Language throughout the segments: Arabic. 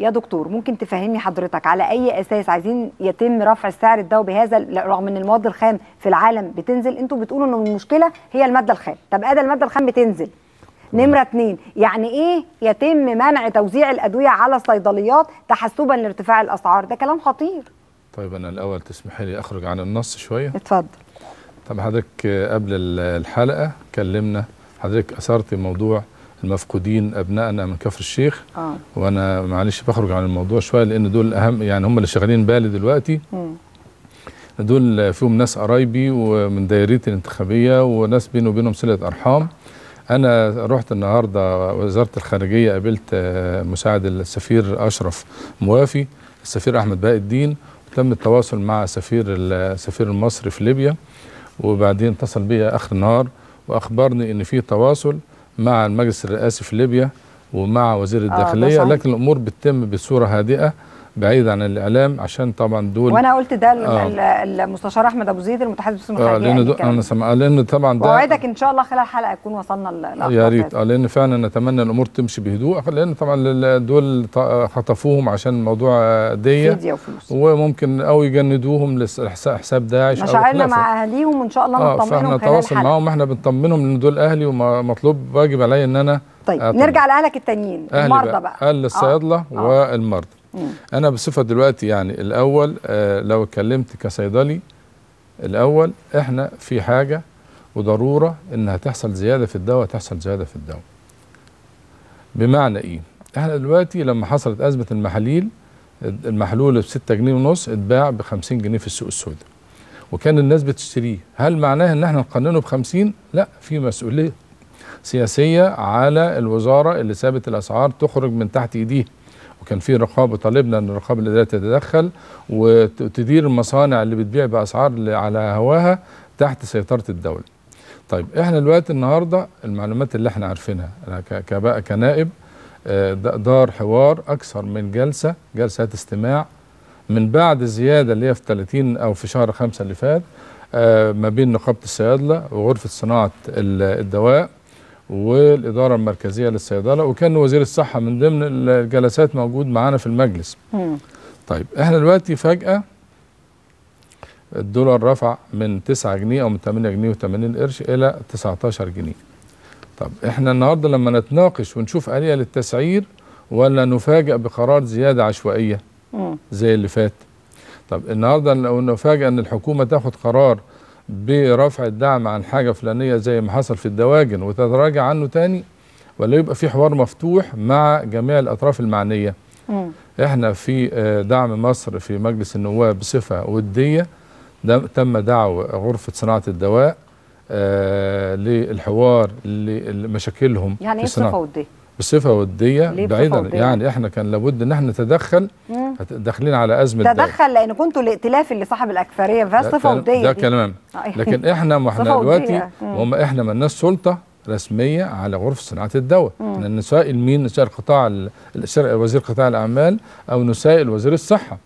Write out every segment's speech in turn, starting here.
يا دكتور ممكن تفهمني حضرتك على اي اساس عايزين يتم رفع السعر الدواء بهذا رغم ان المواد الخام في العالم بتنزل انتوا بتقولوا ان المشكله هي الماده الخام طب ادى الماده الخام بتنزل نمره اتنين يعني ايه يتم منع توزيع الادويه على الصيدليات تحسبا لارتفاع الاسعار ده كلام خطير طيب انا الاول تسمحي لي اخرج عن النص شويه اتفضل طب حضرتك قبل الحلقه كلمنا حضرتك اثرت موضوع المفقودين ابنائنا من كفر الشيخ آه. وانا معلش بخرج عن الموضوع شويه لان دول اهم يعني هم اللي شغالين بالي دلوقتي م. دول فيهم ناس قرايبي ومن دايرتي الانتخابيه وناس بيني وبينهم صله ارحام انا رحت النهارده وزاره الخارجيه قابلت آه، مساعد السفير اشرف موافي السفير احمد باقي الدين تم التواصل مع سفير السفير المصري في ليبيا وبعدين اتصل بيا اخر النهار واخبرني ان في تواصل مع المجلس الرئاسي في ليبيا ومع وزير آه، الداخليه آه لكن الامور بتتم بصوره هادئه بعيد عن الاعلام عشان طبعا دول وانا قلت ده آه المستشار احمد ابو زيد المتحدث باسم آه لان يعني دو انا سمع لان طبعا ده اوعدك ان شاء الله خلال الحلقه يكون وصلنا يا ريت آه لان فعلا نتمنى الامور تمشي بهدوء لان طبعا دول خطفوهم عشان موضوع ديه وممكن او يجندوهم لحساب داعش مشاعرنا مع اهاليهم وان شاء الله آه نطمنهم فاحنا نتواصل معاهم احنا بنطمنهم ان دول اهلي ومطلوب واجب عليا ان انا طيب أطمن. نرجع لاهلك التانيين المرضى بقى, بقى. اهل آه. الصيادله آه. والمرضى انا بصفه دلوقتي يعني الاول آه، لو اتكلمت كصيدلي الاول احنا في حاجه وضروره انها تحصل زياده في الدواء تحصل زياده في الدواء بمعنى ايه احنا دلوقتي لما حصلت ازمه المحاليل المحلول ب 6 جنيه ونص اتباع ب 50 جنيه في السوق السوداء وكان الناس بتشتريه هل معناه ان احنا نقننه ب 50 لا في مسؤوليه سياسيه على الوزاره اللي سابت الاسعار تخرج من تحت ايديها وكان في رقابه طالبنا ان الرقابه الاداريه تتدخل وتدير المصانع اللي بتبيع باسعار على هواها تحت سيطره الدوله. طيب احنا دلوقتي النهارده المعلومات اللي احنا عارفينها انا كنائب آه، دار حوار اكثر من جلسه جلسات استماع من بعد الزياده اللي هي في 30 او في شهر 5 اللي فات آه، ما بين نقابه الصيادله وغرفه صناعه الدواء والإدارة المركزية للصيدلة وكان وزير الصحة من ضمن الجلسات موجود معانا في المجلس مم. طيب احنا دلوقتي فجأة الدولار رفع من 9 جنيه أو من 8 جنيه و80 قرش إلى 19 جنيه طب احنا النهاردة لما نتناقش ونشوف آلية للتسعير ولا نفاجئ بقرار زيادة عشوائية مم. زي اللي فات طب النهاردة لو نفاجئ أن الحكومة تاخد قرار برفع الدعم عن حاجه فلانيه زي ما حصل في الدواجن وتتراجع عنه تاني ولا يبقى في حوار مفتوح مع جميع الاطراف المعنيه مم. احنا في آه، دعم مصر في مجلس النواب بصفه وديه تم دعوه غرفه صناعه الدواء آه، للحوار لمشاكلهم يعني ايه صفه وديه بصفه وديه بعيدا يعني احنا كان لابد ان احنا نتدخل داخلين على ازمه تدخل لان كنتوا الائتلاف اللي صاحب الاكثريه صفه وديه ده كلام آه، يعني لكن احنا ما احنا دلوقتي هم احنا ما لناش سلطه رسميه على غرفه صناعه الدواء ان نسائل مين نسائل قطاع وزير قطاع الاعمال او نسائل وزير الصحه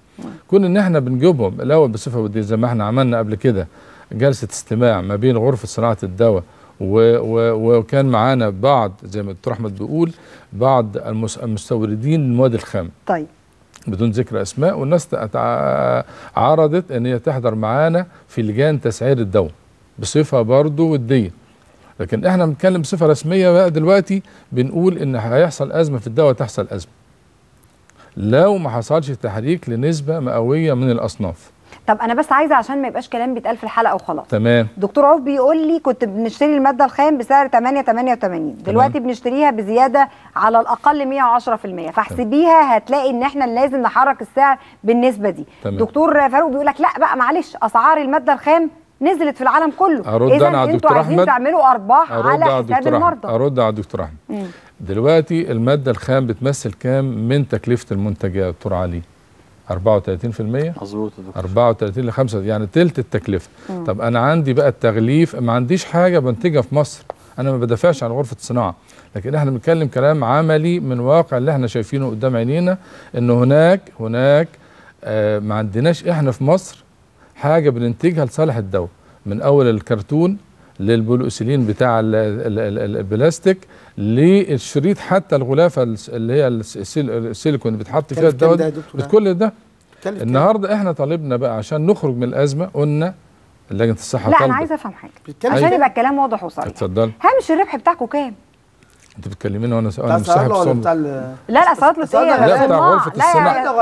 كون ان احنا بنجيبهم الاول بصفه وديه زي ما احنا عملنا قبل كده جلسه استماع ما بين غرفه صناعه الدواء و و وكان معانا بعض زي ما الدكتور احمد بيقول بعض المستوردين المواد الخام طيب بدون ذكر اسماء والناس عرضت ان هي تحضر معانا في لجان تسعير الدواء بصفه برضه وديه لكن احنا بنتكلم بصفه رسميه بقى دلوقتي بنقول ان هيحصل ازمه في الدواء تحصل ازمه لو ما حصلش تحريك لنسبه مئويه من الاصناف طب انا بس عايزه عشان ما يبقاش كلام بيتقال في الحلقه وخلاص تمام دكتور عوف بيقول لي كنت بنشتري الماده الخام بسعر 8 88 دلوقتي بنشتريها بزياده على الاقل 110% فاحسبيها هتلاقي ان احنا لازم نحرك السعر بالنسبه دي تمام. دكتور فاروق بيقول لك لا بقى معلش اسعار الماده الخام نزلت في العالم كله ارد انا على الدكتور احمد تعملوا ارباح على حساب المرضى ارد على الدكتور احمد دلوقتي الماده الخام بتمثل كام من تكلفه المنتج يا دكتور علي 34% مظبوط يا دكتور 34 ل 5 يعني تلت التكلفه مم. طب انا عندي بقى التغليف ما عنديش حاجه بنتجها في مصر انا ما بدافعش عن غرفه الصناعه لكن احنا بنتكلم كلام عملي من واقع اللي احنا شايفينه قدام عينينا ان هناك هناك آه ما عندناش احنا في مصر حاجه بننتجها لصالح الدوله من اول الكرتون للبولوسيلين بتاع البلاستيك للشريط حتى الغلافه اللي هي السيليكون بيتحط فيها الدواء كل ده النهارده احنا طالبنا بقى عشان نخرج من الازمه قلنا لجنه الصحه لا طلبة. انا عايز افهم حاجه عشان يبقى الكلام واضح وصريح اتفضل هامش الربح بتاعكم كام؟ انت بتكلميني وانا انا صاحب صنع بتاع لا لا صيادله ايه لا بتاع غرفه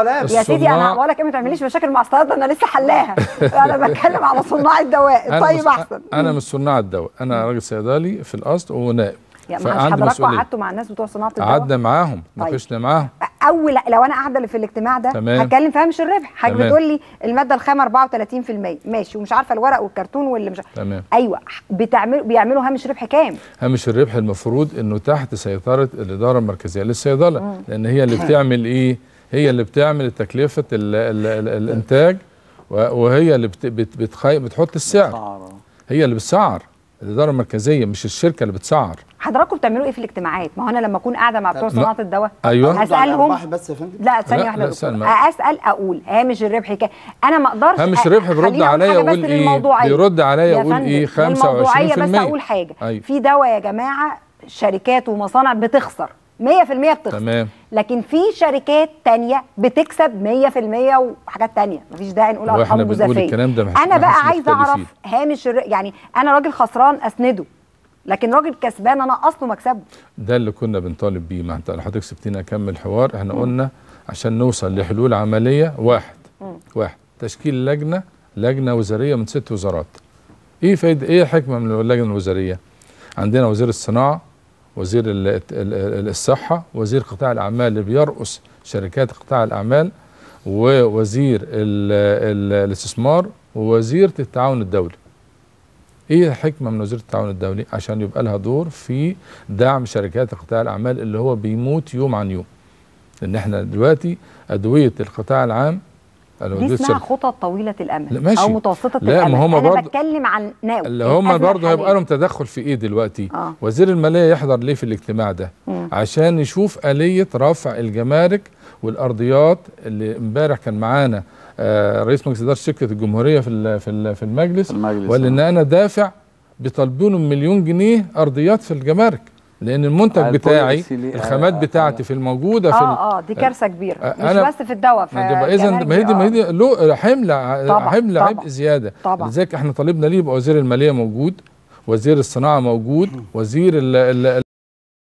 لا يا, يا سيدي انا بقول لك ايه ما تعمليش مشاكل مع الصيادله انا لسه حلاها انا بتكلم على صناع الدواء طيب احسن انا مش صناع الدواء انا راجل صيدلي في الاصل ونائب يعني حضراتكم قعدتوا مع الناس بتوع صناعه الدواء قعدنا معاهم طيب. ناقشنا طيب. معاهم اول لو انا قاعده في الاجتماع ده تمام. هتكلم فيها مش الربح حضرتك بتقول لي الماده الخام 34% ماشي ومش عارفه الورق والكرتون واللي مش تمام. ايوه بتعمل بيعملوا هامش ربح كام هامش الربح المفروض انه تحت سيطره الاداره المركزيه للصيدله مم. لان هي اللي بتعمل ايه هي اللي بتعمل تكلفه الـ الـ الـ الانتاج وهي اللي بت بتخي... بتحط السعر هي اللي بتسعر الاداره المركزيه مش الشركه اللي بتسعر حضراتكم بتعملوا ايه في الاجتماعات؟ ما هو انا لما اكون قاعده مع بتوع صناعه الدواء ايوه اسالهم بس يا فندم لا ثانيه واحده بس اسال اقول هامش الربح كام؟ انا ما اقدرش هامش الربح بيرد عليا يقول ايه؟ بيرد عليا يقول ايه 25% بس اقول حاجه أيوة. في دواء يا جماعه شركات ومصانع بتخسر 100% بتخسر تمام لكن في شركات تانية بتكسب 100% وحاجات تانية مفيش داعي نقول ارقام جزافيه انا بقى عايزه اعرف هامش يعني انا راجل خسران اسنده لكن راجل كسبان انا اصله مكسبه ده اللي كنا بنطالب بيه ما انت حضرتك سبتينا اكمل حوار احنا قلنا عشان نوصل لحلول عمليه واحد م. واحد تشكيل لجنه لجنه وزاريه من ست وزارات ايه فايده ايه حكمه من اللجنه الوزاريه عندنا وزير الصناعه وزير الصحه وزير قطاع الاعمال اللي بيرقص شركات قطاع الاعمال ووزير الاستثمار ووزيره التعاون الدولي ايه الحكمه من وزاره التعاون الدولي عشان يبقى لها دور في دعم شركات قطاع الاعمال اللي هو بيموت يوم عن يوم لان احنا دلوقتي ادويه القطاع العام دي اسمها خطط طويله الامد او متوسطه لا ما هم انا برضو بتكلم عن ناوي اللي هم برضه هيبقى لهم تدخل في ايه دلوقتي آه. وزير الماليه يحضر ليه في الاجتماع ده مم. عشان يشوف اليه رفع الجمارك والارضيات اللي امبارح كان معانا آه رئيس مجلس اداره شركه الجمهوريه في في في المجلس, المجلس وقال ان آه. انا دافع بيطالبونه مليون جنيه ارضيات في الجمارك لان المنتج بتاعي آه، الخامات آه، بتاعتي في الموجوده في اه اه دي كارثه كبيره مش بس في الدواء اذا ما هي دي ما هي دي له حمله حمله عبء زياده طبعا لذلك احنا طالبنا ليه يبقى وزير الماليه موجود وزير الصناعه موجود وزير ال